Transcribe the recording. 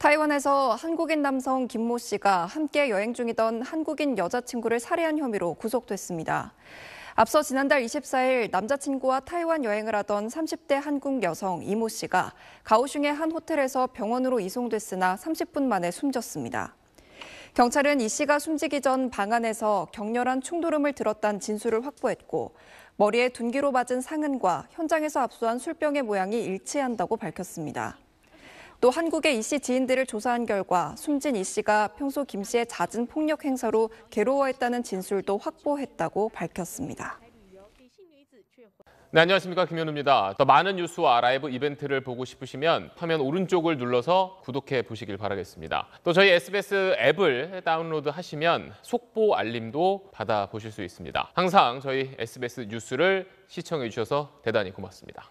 타이완에서 한국인 남성 김모 씨가 함께 여행 중이던 한국인 여자친구를 살해한 혐의로 구속됐습니다. 앞서 지난달 24일 남자친구와 타이완 여행을 하던 30대 한국 여성 이모 씨가 가오슝의 한 호텔에서 병원으로 이송됐으나 30분 만에 숨졌습니다. 경찰은 이 씨가 숨지기 전 방 안에서 격렬한 충돌음을 들었다는 진술을 확보했고 머리에 둔기로 맞은 상흔과 현장에서 압수한 술병의 모양이 일치한다고 밝혔습니다. 또 한국의 이 씨 지인들을 조사한 결과 숨진 이 씨가 평소 김 씨의 잦은 폭력 행사로 괴로워했다는 진술도 확보했다고 밝혔습니다. 네, 안녕하십니까. 김현우입니다. 더 많은 뉴스와 라이브 이벤트를 보고 싶으시면 화면 오른쪽을 눌러서 구독해 보시길 바라겠습니다. 또 저희 SBS 앱을 다운로드 하시면 속보 알림도 받아보실 수 있습니다. 항상 저희 SBS 뉴스를 시청해 주셔서 대단히 고맙습니다.